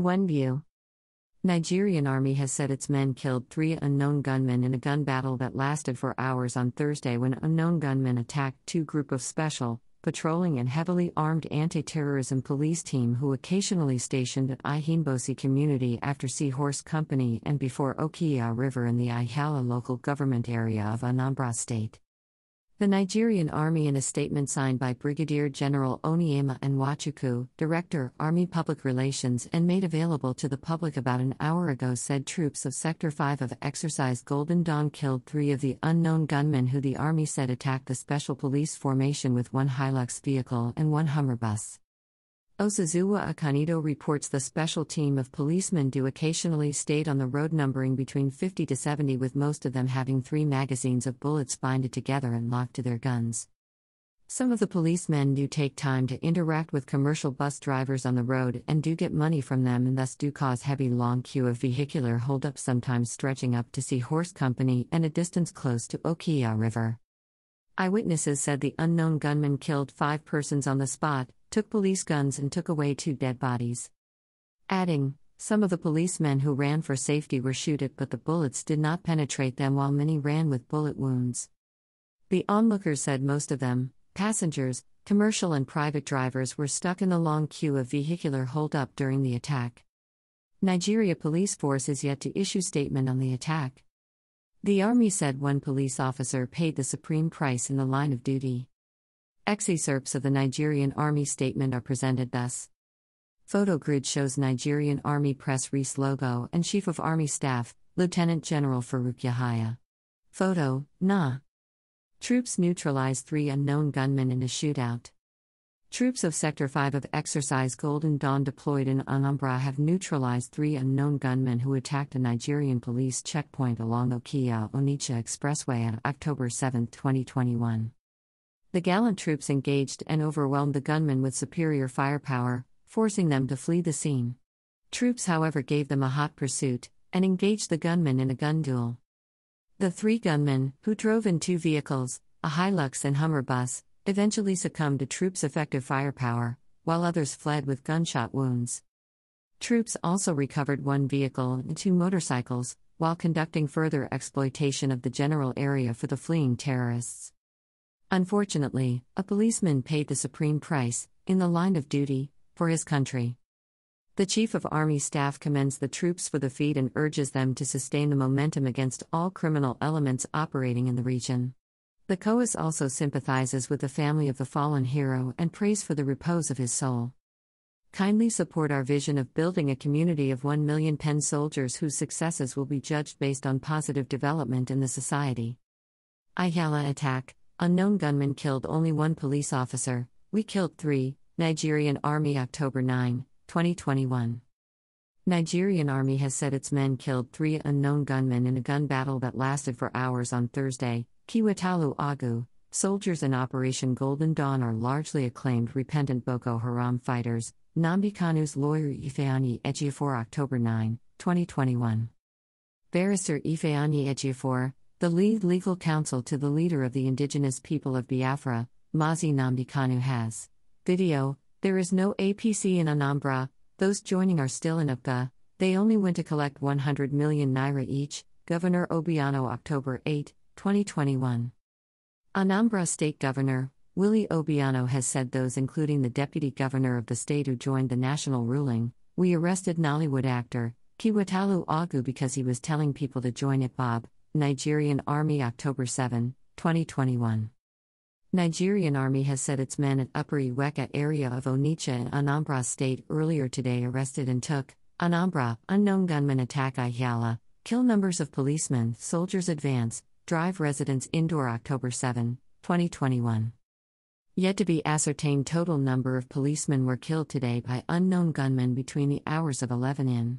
One View Nigerian army has said its men killed three unknown gunmen in a gun battle that lasted for hours on Thursday when unknown gunmen attacked two group of special, patrolling and heavily armed anti-terrorism police team who occasionally stationed at Ihimbosi community after Seahorse Company and before Okia River in the Ihiala local government area of Anambra State. The Nigerian Army, in a statement signed by Brigadier General Onyema Nwachukwu, Director, Army Public Relations, and made available to the public about an hour ago, said troops of Sector 5 of Exercise Golden Dawn killed three of the unknown gunmen who the Army said attacked the special police formation with one Hilux vehicle and one Hummer bus. Osazuwa Akanito reports the special team of policemen do occasionally stay on the road numbering between 50 to 70 with most of them having three magazines of bullets binded together and locked to their guns. Some of the policemen do take time to interact with commercial bus drivers on the road and do get money from them and thus do cause heavy long queue of vehicular holdup sometimes stretching up to see Horse Company and a distance close to Okia River. Eyewitnesses said the unknown gunman killed five persons on the spot, took police guns and took away two dead bodies. Adding, some of the policemen who ran for safety were shot at, but the bullets did not penetrate them, while many ran with bullet wounds. The onlookers said most of them, passengers, commercial and private drivers, were stuck in the long queue of vehicular holdup during the attack. Nigeria police force is yet to issue statement on the attack. The army said one police officer paid the supreme price in the line of duty. Excerpts of the Nigerian Army statement are presented thus. Photo grid shows Nigerian Army Press Reese logo and Chief of Army Staff, Lieutenant General Faruk Yahaya. Photo, Na. Troops neutralize three unknown gunmen in a shootout. Troops of Sector 5 of Exercise Golden Dawn deployed in Anambra have neutralized three unknown gunmen who attacked a Nigerian police checkpoint along Okiya Onicha Expressway on October 7, 2021. The gallant troops engaged and overwhelmed the gunmen with superior firepower, forcing them to flee the scene. Troops, however, gave them a hot pursuit and engaged the gunmen in a gun duel. The three gunmen, who drove in two vehicles, a Hilux and Hummer bus, eventually succumbed to troops' effective firepower, while others fled with gunshot wounds. Troops also recovered one vehicle and two motorcycles, while conducting further exploitation of the general area for the fleeing terrorists. Unfortunately, a policeman paid the supreme price, in the line of duty, for his country. The Chief of Army Staff commends the troops for the feat and urges them to sustain the momentum against all criminal elements operating in the region. The COAS also sympathizes with the family of the fallen hero and prays for the repose of his soul. Kindly support our vision of building a community of 1 million Penn soldiers whose successes will be judged based on positive development in the society. Ayala Attack Unknown gunman killed only one police officer, we killed three, Nigerian Army October 9, 2021. Nigerian Army has said its men killed three unknown gunmen in a gun battle that lasted for hours on Thursday, Kiwatalu Agu, Soldiers in Operation Golden Dawn are largely acclaimed repentant Boko Haram fighters, Nambi Kanu's lawyer Ifeanyi Ejiofor October 9, 2021. Barrister Ifeanyi Ejiofor, the lead legal counsel to the leader of the indigenous people of Biafra, Mazi Namdekanu has. Video There is no APC in Anambra, those joining are still in UPGA, they only went to collect 100 million naira each, Governor Obiano October 8, 2021. Anambra State Governor, Willie Obiano has said those including the deputy governor of the state who joined the national ruling, we arrested Nollywood actor, Kiwatalu Agu because he was telling people to join it Bob, Nigerian Army October 7, 2021. Nigerian Army has said its men at Upper Iweka area of Onitsha in Anambra State earlier today arrested and took, Anambra, unknown gunmen attack Ayala, kill numbers of policemen, soldiers advance, drive residents indoor October 7, 2021. Yet to be ascertained total number of policemen were killed today by unknown gunmen between the hours of 11 in.